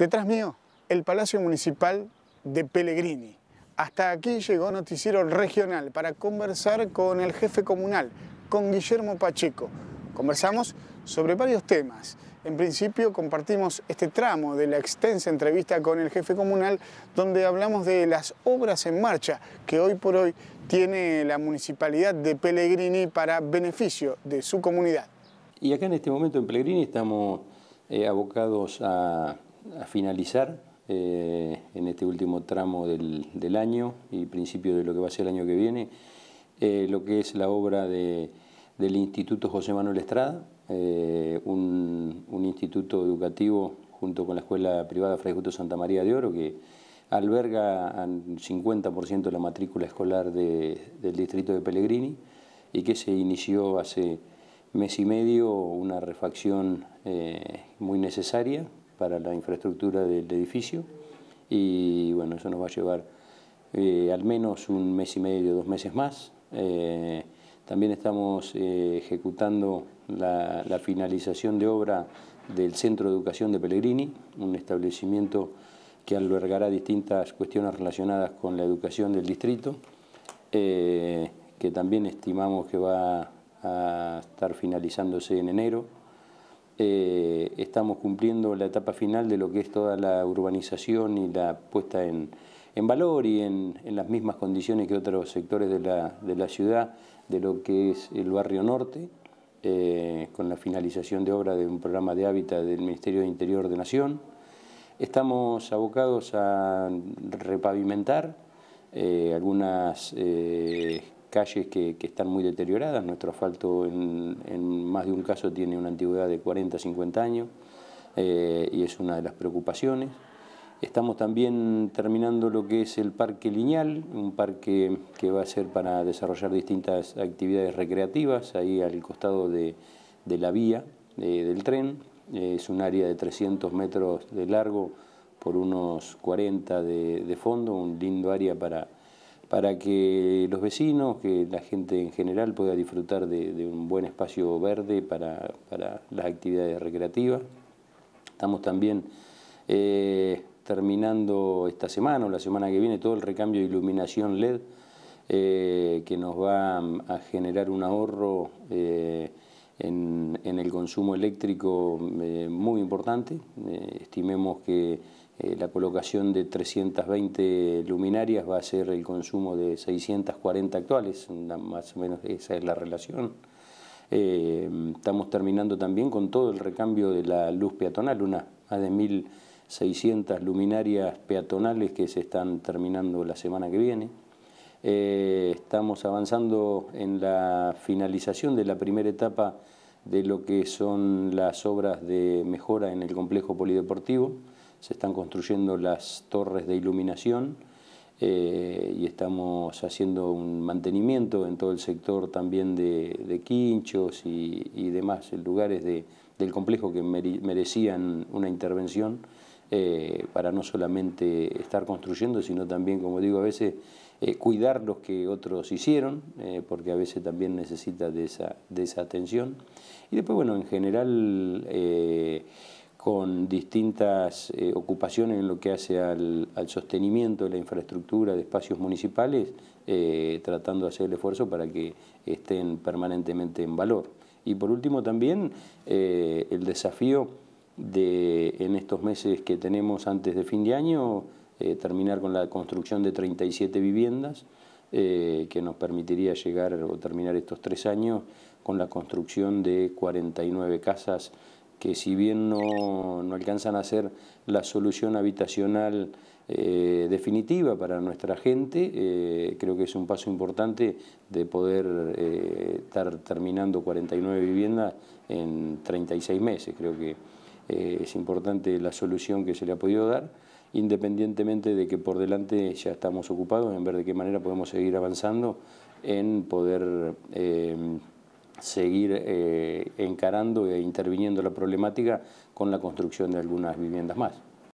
Detrás mío, el Palacio Municipal de Pellegrini. Hasta aquí llegó Noticiero Regional para conversar con el jefe comunal, con Guillermo Pacheco. Conversamos sobre varios temas. En principio compartimos este tramo de la extensa entrevista con el jefe comunal donde hablamos de las obras en marcha que hoy por hoy tiene la municipalidad de Pellegrini para beneficio de su comunidad. Y acá en este momento en Pellegrini estamos eh, abocados a a finalizar eh, en este último tramo del, año y principio de lo que va a ser el año que viene, eh, lo que es la obra del Instituto José Manuel Estrada, eh, un, instituto educativo junto con la Escuela Privada Fray Justo Santa María de Oro, que alberga al 50% de la matrícula escolar del distrito de Pellegrini y que se inició hace mes y medio una refacción muy necesaria para la infraestructura del edificio y bueno, eso nos va a llevar eh, al menos un mes y medio, dos meses más. Eh, también estamos eh, ejecutando la, finalización de obra del Centro de Educación de Pellegrini, un establecimiento que albergará distintas cuestiones relacionadas con la educación del distrito, que también estimamos que va a estar finalizándose en enero. Eh, estamos cumpliendo la etapa final de lo que es toda la urbanización y la puesta en, valor y en, las mismas condiciones que otros sectores de la, ciudad, de lo que es el barrio norte, eh, con la finalización de obra de un programa de hábitat del Ministerio de Interior de Nación. Estamos abocados a repavimentar eh, algunas calles que, están muy deterioradas, nuestro asfalto en, más de un caso tiene una antigüedad de 40, 50 años eh, y es una de las preocupaciones. Estamos también terminando lo que es el Parque Lineal, un parque que va a ser para desarrollar distintas actividades recreativas, ahí al costado de, la vía eh, del tren. Es un área de 300 metros de largo por unos 40 de fondo, un lindo área para, para que los vecinos, que la gente en general pueda disfrutar de, un buen espacio verde para, las actividades recreativas. Estamos también eh, terminando esta semana o la semana que viene todo el recambio de iluminación LED eh, que nos va mm, a generar un ahorro eh, en, en, el consumo eléctrico muy importante. estimemos que eh, la colocación de 320 luminarias va a ser el consumo de 640 actuales, más o menos esa es la relación. Eh, estamos terminando también con todo el recambio de la luz peatonal, una más de 1.600 luminarias peatonales que se están terminando la semana que viene. Eh, estamos avanzando en la finalización de la primera etapa de lo que son las obras de mejora en el complejo polideportivo se están construyendo las torres de iluminación eh, y estamos haciendo un mantenimiento en todo el sector también de, quinchos y, y, demás lugares del complejo que merecían una intervención eh, para no solamente estar construyendo, sino también, como digo, a veces eh, cuidar los que otros hicieron, porque a veces también necesita de esa, de esa atención. Y después, bueno, en general con distintas eh, ocupaciones en lo que hace al, sostenimiento de la infraestructura de espacios municipales, eh, tratando de hacer el esfuerzo para que estén permanentemente en valor. Y por último también eh, el desafío de en estos meses que tenemos antes de fin de año, terminar con la construcción de 37 viviendas, que nos permitiría llegar o terminar estos tres años con la construcción de 49 casas que si bien no, alcanzan a ser la solución habitacional eh, definitiva para nuestra gente, eh, creo que es un paso importante de poder eh, estar terminando 49 viviendas en 36 meses. Creo que es importante la solución que se le ha podido dar, independientemente de que por delante ya estamos ocupados en ver de qué manera podemos seguir avanzando en poder seguir eh, encarando e interviniendo la problemática con la construcción de algunas viviendas más.